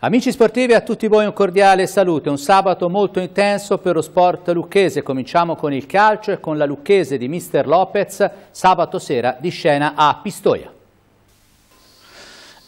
Amici sportivi, a tutti voi un cordiale saluto. un sabato molto intenso per lo sport lucchese. Cominciamo con il calcio e con la lucchese di Mister Lopez. Sabato sera di scena a Pistoia.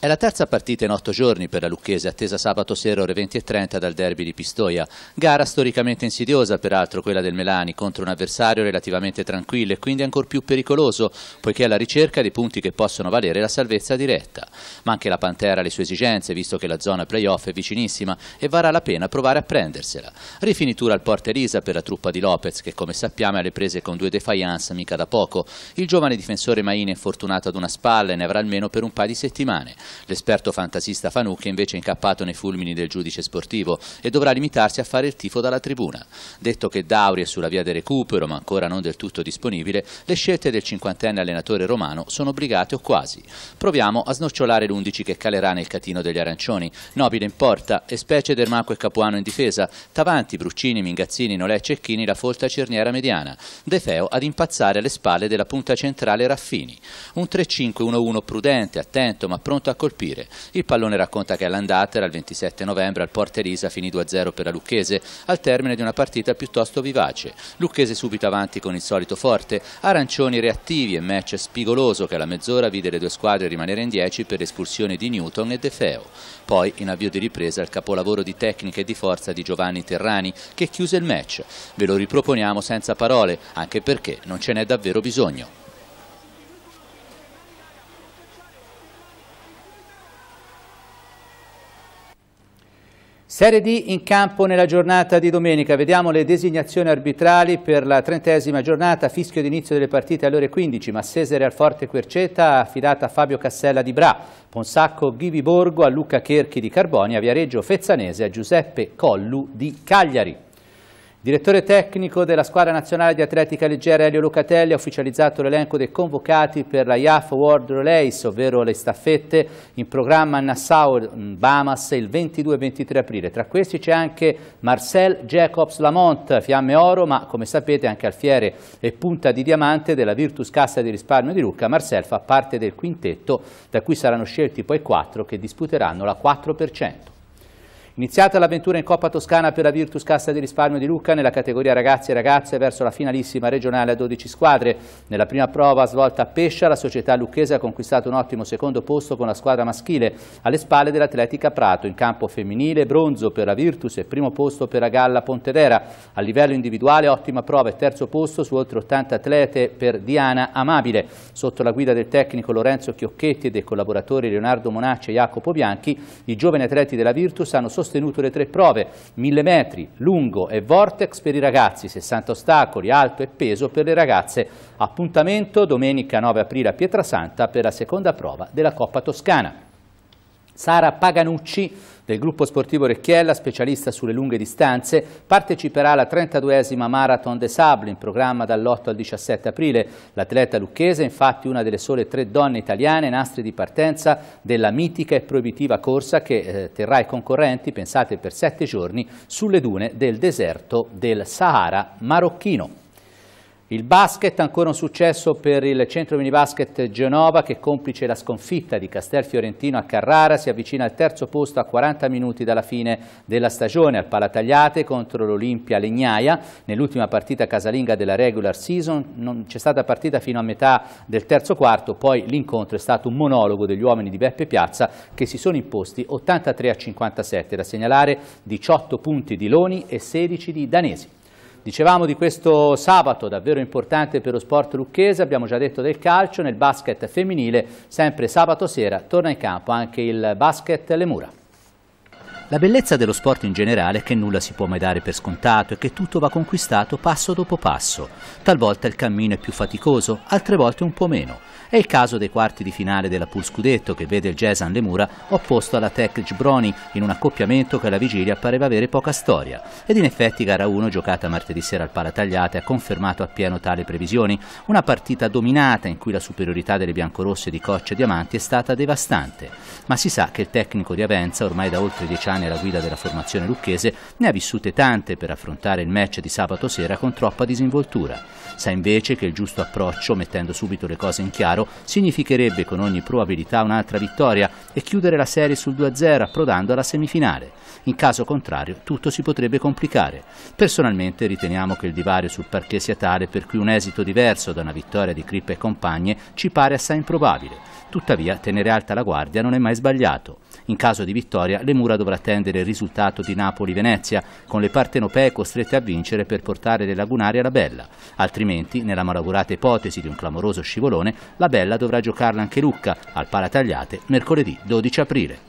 È la terza partita in otto giorni per la Lucchese, attesa sabato sera ore 20.30 dal derby di Pistoia. Gara storicamente insidiosa, peraltro quella del Melani, contro un avversario relativamente tranquillo e quindi ancor più pericoloso, poiché è alla ricerca dei punti che possono valere la salvezza diretta. Ma anche la Pantera ha le sue esigenze, visto che la zona playoff è vicinissima e varrà la pena provare a prendersela. Rifinitura al Porta Elisa per la truppa di Lopez, che come sappiamo è alle prese con due defiance mica da poco. Il giovane difensore Maine è infortunato ad una spalla e ne avrà almeno per un paio di settimane. L'esperto fantasista Fanucchi è invece incappato nei fulmini del giudice sportivo e dovrà limitarsi a fare il tifo dalla tribuna. Detto che Dauri è sulla via del recupero, ma ancora non del tutto disponibile, le scelte del cinquantenne allenatore romano sono obbligate o quasi. Proviamo a snocciolare l'11 che calerà nel catino degli arancioni. Nobile in porta, e specie Dermaco e Capuano in difesa, Tavanti, Bruccini, Mingazzini, Nolè, e Cecchini, la folta cerniera mediana, De Feo ad impazzare alle spalle della punta centrale Raffini. Un 3-5-1-1 prudente, attento ma pronto a colpire. Il pallone racconta che all'andata era il 27 novembre al Porta Elisa finì 2-0 per la Lucchese al termine di una partita piuttosto vivace. Lucchese subito avanti con il solito forte, arancioni reattivi e match spigoloso che alla mezz'ora vide le due squadre rimanere in 10 per l'espulsione di Newton e De Feo. Poi in avvio di ripresa il capolavoro di tecnica e di forza di Giovanni Terrani che chiuse il match. Ve lo riproponiamo senza parole, anche perché non ce n'è davvero bisogno. Serie D in campo nella giornata di domenica, vediamo le designazioni arbitrali per la trentesima giornata, fischio d'inizio delle partite alle ore 15, Massese Real Forte Querceta affidata a Fabio Cassella di Bra, Ponsacco Ghivi Borgo a Luca Cherchi di Carbonia, Viareggio Fezzanese a Giuseppe Collu di Cagliari. Direttore tecnico della squadra nazionale di atletica leggera Elio Lucatelli ha ufficializzato l'elenco dei convocati per la IAF World Relays, ovvero le staffette in programma a Nassau, Bahamas, il 22-23 aprile. Tra questi c'è anche Marcel Jacobs Lamont, fiamme oro, ma come sapete anche alfiere e punta di diamante della Virtus Cassa di risparmio di Lucca. Marcel fa parte del quintetto, da cui saranno scelti poi quattro che disputeranno la 4%. Iniziata l'avventura in Coppa Toscana per la Virtus Cassa di Risparmio di Lucca nella categoria ragazzi e ragazze verso la finalissima regionale a 12 squadre. Nella prima prova svolta a Pescia la società lucchese ha conquistato un ottimo secondo posto con la squadra maschile alle spalle dell'Atletica Prato. In campo femminile bronzo per la Virtus e primo posto per la Galla Pontedera. A livello individuale ottima prova e terzo posto su oltre 80 atlete per Diana Amabile. Sotto la guida del tecnico Lorenzo Chiocchetti e dei collaboratori Leonardo Monacci e Jacopo Bianchi i giovani atleti della Virtus hanno sostenuto sostenuto le tre prove, 1000 metri, lungo e vortex per i ragazzi, 60 ostacoli, alto e peso per le ragazze. Appuntamento domenica 9 aprile a Pietrasanta per la seconda prova della Coppa Toscana. Sara Paganucci del gruppo sportivo Recchiella, specialista sulle lunghe distanze, parteciperà alla 32esima Marathon de Sable in programma dall'8 al 17 aprile. L'atleta lucchese è infatti una delle sole tre donne italiane nastri di partenza della mitica e proibitiva corsa che eh, terrà i concorrenti, pensate per sette giorni, sulle dune del deserto del Sahara marocchino. Il basket, ancora un successo per il centro minibasket Genova che complice la sconfitta di Castel Fiorentino a Carrara si avvicina al terzo posto a 40 minuti dalla fine della stagione al Palatagliate contro l'Olimpia Legnaia. Nell'ultima partita casalinga della regular season non c'è stata partita fino a metà del terzo quarto, poi l'incontro è stato un monologo degli uomini di Beppe Piazza che si sono imposti 83 a 57, da segnalare 18 punti di Loni e 16 di Danesi. Dicevamo di questo sabato davvero importante per lo sport lucchese, abbiamo già detto del calcio, nel basket femminile sempre sabato sera torna in campo anche il basket Lemura. La bellezza dello sport in generale è che nulla si può mai dare per scontato e che tutto va conquistato passo dopo passo. Talvolta il cammino è più faticoso, altre volte un po' meno. È il caso dei quarti di finale della Pool Scudetto che vede il Gesan Lemura opposto alla Tech Gibroni in un accoppiamento che alla vigilia pareva avere poca storia. Ed in effetti gara 1 giocata martedì sera al Palatagliate ha confermato appieno tale previsioni. Una partita dominata in cui la superiorità delle biancorosse di Coccia e Diamanti è stata devastante. Ma si sa che il tecnico di Avenza ormai da oltre dieci anni settimane alla guida della formazione lucchese, ne ha vissute tante per affrontare il match di sabato sera con troppa disinvoltura. Sa invece che il giusto approccio, mettendo subito le cose in chiaro, significherebbe con ogni probabilità un'altra vittoria e chiudere la serie sul 2-0 approdando alla semifinale. In caso contrario tutto si potrebbe complicare. Personalmente riteniamo che il divario sul parquet sia tale per cui un esito diverso da una vittoria di Crippa e compagne ci pare assai improbabile. Tuttavia tenere alta la guardia non è mai sbagliato. In caso di vittoria, le mura dovrà attendere il risultato di Napoli-Venezia, con le partenopee costrette a vincere per portare le lagunari alla Bella. Altrimenti, nella malaugurata ipotesi di un clamoroso scivolone, la Bella dovrà giocarla anche Lucca, al Palatagliate, mercoledì 12 aprile.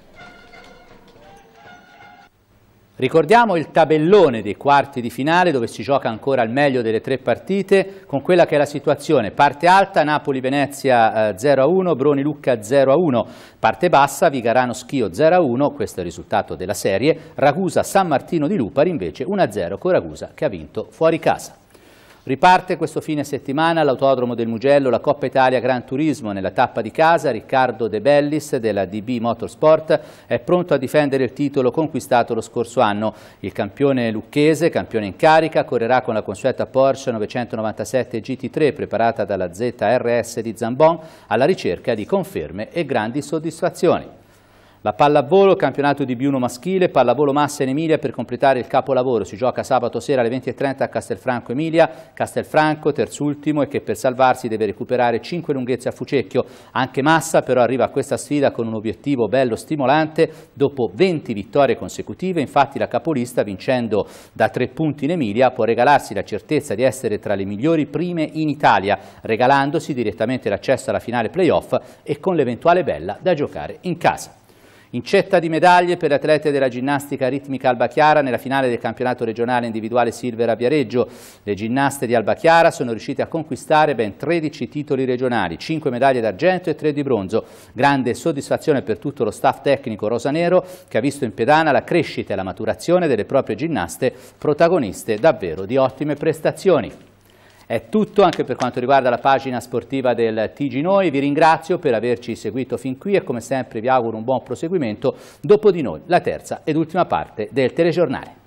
Ricordiamo il tabellone dei quarti di finale dove si gioca ancora al meglio delle tre partite con quella che è la situazione. Parte alta Napoli-Venezia 0-1, eh, Broni-Lucca 0-1, parte bassa Vigarano-Schio 0-1, questo è il risultato della serie, Ragusa-San Martino di Lupari invece 1-0 con Ragusa che ha vinto fuori casa. Riparte questo fine settimana all'Autodromo del Mugello la Coppa Italia Gran Turismo. Nella tappa di casa Riccardo De Bellis della DB Motorsport è pronto a difendere il titolo conquistato lo scorso anno. Il campione lucchese, campione in carica, correrà con la consueta Porsche 997 GT3 preparata dalla ZRS di Zambon alla ricerca di conferme e grandi soddisfazioni. La pallavolo, campionato di B1 maschile, pallavolo Massa in Emilia per completare il capolavoro. Si gioca sabato sera alle 20.30 a Castelfranco Emilia. Castelfranco, terzultimo, e che per salvarsi deve recuperare 5 lunghezze a Fucecchio. Anche Massa però arriva a questa sfida con un obiettivo bello stimolante. Dopo 20 vittorie consecutive, infatti la capolista, vincendo da 3 punti in Emilia, può regalarsi la certezza di essere tra le migliori prime in Italia, regalandosi direttamente l'accesso alla finale playoff e con l'eventuale bella da giocare in casa. Incetta di medaglie per le atlete della ginnastica ritmica Albachiara nella finale del campionato regionale individuale Silvera Viareggio. Le ginnaste di Albachiara sono riuscite a conquistare ben 13 titoli regionali, 5 medaglie d'argento e 3 di bronzo. Grande soddisfazione per tutto lo staff tecnico rosanero che ha visto in pedana la crescita e la maturazione delle proprie ginnaste protagoniste davvero di ottime prestazioni. È tutto anche per quanto riguarda la pagina sportiva del TG Noi, vi ringrazio per averci seguito fin qui e come sempre vi auguro un buon proseguimento, dopo di noi la terza ed ultima parte del telegiornale.